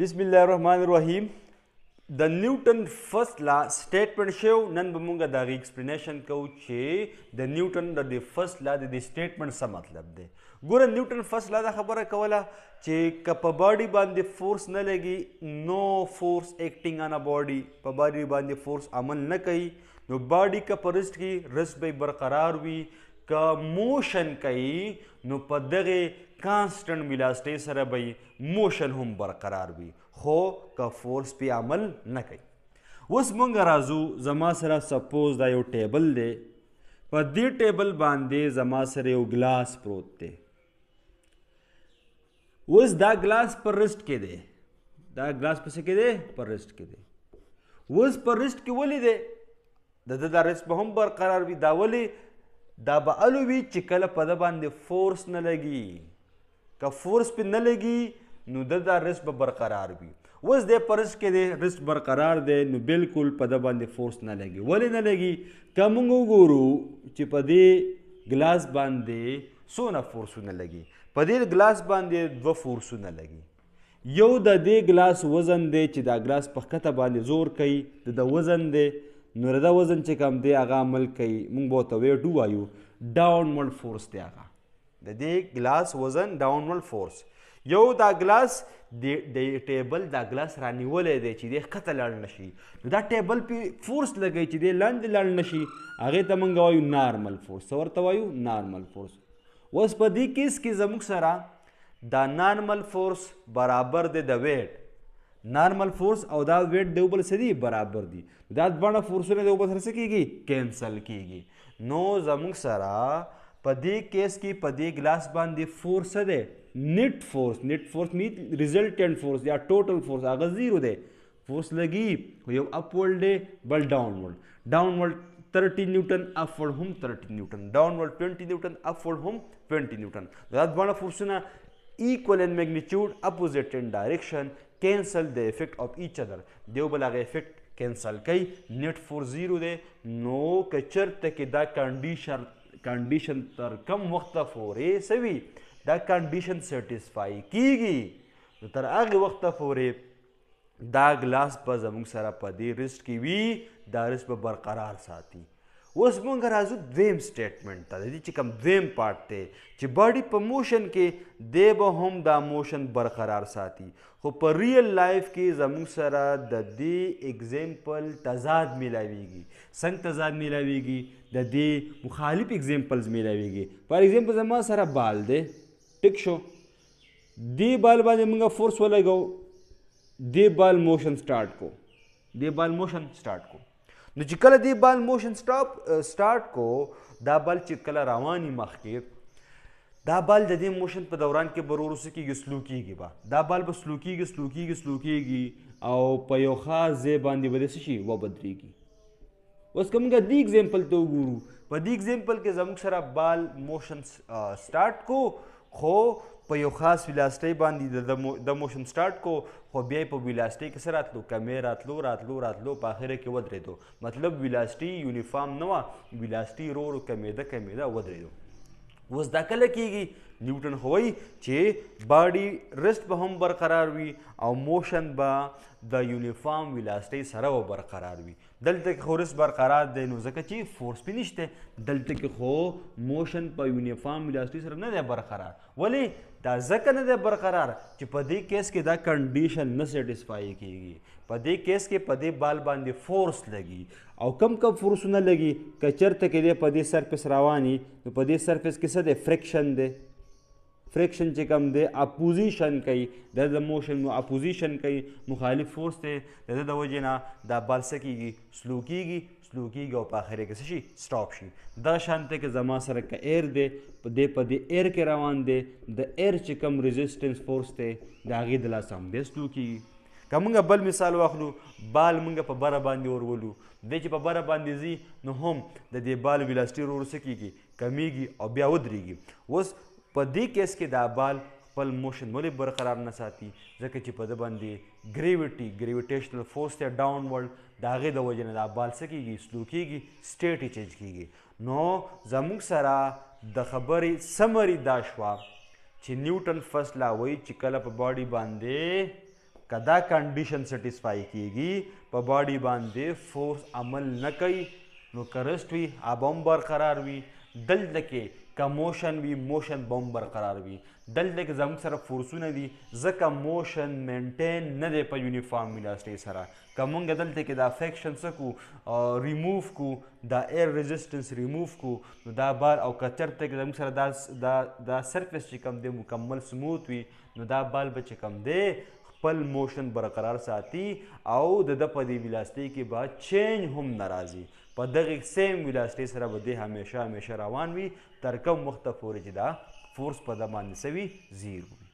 بسم د نیوټن فرست لا سټیټمنټ شو نن به مونږ دا غي ایکسپلینیشن کوو چې د نیوټن د دی فرست لا د دی سټیټمنټ څه مطلب دی ګوره نیوټن فرست لا دا خبره کوله چې که په باډي باندې فورس نه لګي نو فورس ایکټینګ آن ا باډي په باډي باندې فورس عمل نه کوي نو باډي که په رست کې رست به برقرار وي ک موشن کوي نو په دغه کانسټنټ ویلاسټي سره به موشن هم برقرار وي خو ک فورس پی عمل نه کوي اوس مونږ راځو زما سره سپوز دا یو ټیبل دی په دې ټیبل باندې زما سره یو ګلاس پروت دی اوس دا ګلاس پر رست کې دی دا ګلاس پسې کې دی پر رست کې دی اوس پر رست کې ولې دی د د دا رست به هم برقرار وي دا ولې دا به الو وي چې کله په ده باندې فورس نه لګي که فورس پې نه لګي نو د دا رزق به برقرار وي اوس دی په رزق کې دی رزق برقرار دی نو بالکل په ده باندې فورس نه لګي ولې نه لګي که موږ وګورو چې په دې ګلاس باندې څونه فورسونه لګي په دې ګلاس باندې دوه فورسونه لګي یو د دې ګلاس وزن دی چې دا ګلاس په کته باندې زور کوي د وزن دی نو رده وزن چې کوم دی هغه عمل کوي موږ به ورته ویډو وایو ډاونورډ فورس دی هغه د دې ګلاس وزن ډاونورډ فورس یو دا ګلاس د ټیبل دا ګلاس رانیولې دی چې د ښکته لاړ نشي نو دا ټیبل پی فورس لګی چې د لاندې لاړ نشي هغه ته مونږ وایو نارمل فورس ورته وایو نارمل فورس اوس په دې کیس کې زموږ سره دا نارمل فورس برابر دی د ویټ نارمل فورس او دا ویټ د بل سره برابر دي دا بڼه فورسونه د بل سره څه کیږي کینسل کیږي نو زموږ سره په دې کیس کې په دې ګلاس باندې فورس ده نیټ فورس نیټ فورس می ریزلټنټ فورس یا ټوټل فورس هغه زیرو ده فورس لګي یو اپ ورلډ دی بل ډاون ورلډ ډاون ورلډ 30 نیوټن اپورډ هم 30 نیوټن ډاونورډ 20 نیوټن اپورډ هم 20 نیوټن دا دواړه فورسونه equal in magnitude opposite in direction cancel the effect of each other دیو بل هغه افیکټ کینسل کوي نت 40 دی نو کچر ته کې دا کنډیشن کنډیشن تر کم وخت فورې سوي دا کنډیشن سټیسفای کیږي نو تر هغه وخت فورې دا ګلاس په زموږ سره په دې ریسټ کې وي دا ریسټ به برقرار ساتي اوس مونږ راځو دویم سټیټمنټ ته د دې چې کوم دویم پارت دی چې باډي په موشن کې دی به هم دا موشن برقرار ساتي خو په ریل لایف کې زموږ سره د دې اگزامپل تضاد ملاویږي څنګه تضاد ملاویږي د دې مخالف اگزامپلز ملاویږي فار اگزامپل زما سره بال دی ټیک شو دی بال باندې موږ فورس ولګو دی بال موشن سٹارټ کو دی بال موشن سٹارټ کو نو چې کله دې بال موشن سټاپ سٹارټ کو دا بال چې کله رواني مخکې دا بال د دې موشن په دوران کې برور وسه کې سلو کیږي با دا بال به سلو کیږي سلو کیږي سلو کیږي او په یو خاص ځای باندې به شي و بدريږي اوس کوم غا دی اگزامپل ته وګورو په دې اگزامپل کې زموږ سره بال موشن سٹارټ کو خو په یو خاص ویلاسټي باندې د موشن سٹارټ کو خو بیا په ویلاسټي کې سره راتلو کمې راتلو راتلو راتلو په اخره کې ودرېدو مطلب ویلاسټي یونیفارم نه و ویلاسټي رو رو کمېده کمېده ودرېدو اوس دا کله کیږي نیوټن هوی چې باډي ریسټ به هم برقرار وي او موشن به د یونیفارم ویلاسټي سره و برقرار وي دلته کې خو ریسټ برقرار دی نو ځکه چې فورس پې نشته دلته کې خو موشن په یونیفارم ویلاسټي سره نه دی برقرار ولې دا ځکه نه دی برقرار چې په دې کیس کې دا کنډیشن نه سیټسفای کیږي په دې کیس کې په دې بال باندې فورس لګي او کم کم فورسونه لګي که چرته کې دی په دې سرفیس رواني نو په دې سرفیس کې څه دی فریکشن دی فریکشن چې کوم دی اپوزیشن کوي د د موشن اپوزیشن کوي مخالف فورس ته د د وجې نه دا بل څه کېږي سلو کېږي سلو کېږي او په آخر کې څه شي سټاپ شي دا شانته کې زما سره که ایر دی په دې په دې ایر کې روان دی د ایر چې کوم ريزिस्टنس فورس ته د هغې د لاسه هم دی سلو کېږي که مونږ بل مثال واخلو بال مونږ په بره باندې ورولو دی چې په بره باندې ځي نو هم د دې بال ویلاسټي ورور څه کېږي کمیږي او بیا ودرېږي اوس په دې کیس کې دا بال خپل موشن ولې برقرار نه ساتي ځکه چې په ده باندې ګریویټي ګریویټیشنل فورس دی ډاون ورلډ د هغې د وجې نه دا بال څه کېږي سلو کېږي سټیټ یې چینج کېږي نو زموږ سره د خبرې سمري دا شوه چې نیوټن فرست لا وایي چې کله په باډي باندې کدا کنډیشن سټیسفای کېږي په باډي باندې فورس عمل نه کوي نو کرست وي ابم برقرار وي دلته کې که موشن وي موشن بم برقرار وي دلته کې زموږ سره فورسونه دي ځکه موشن مینټین نه دی په یونیفارم میلاسټي سره که موږ دلته کې دا فیکشن څه کو ریموو کو دا ایر ريزिस्टنس ریموو کو نو دا بار او کچر ته زموږ سره دا دا دا سرفیس چې کم دی مکمل سموت وي نو دا بال به چې کم دی خپل موشن برقرار ساتي او د د په دې ویلاسټي کې به چینج هم ناراضي په دغه سیم ویلاسټي سره به د همیشه همیشه روان وي تر کوم وخت پورې چې دا فورس په د باندې سوي زیرو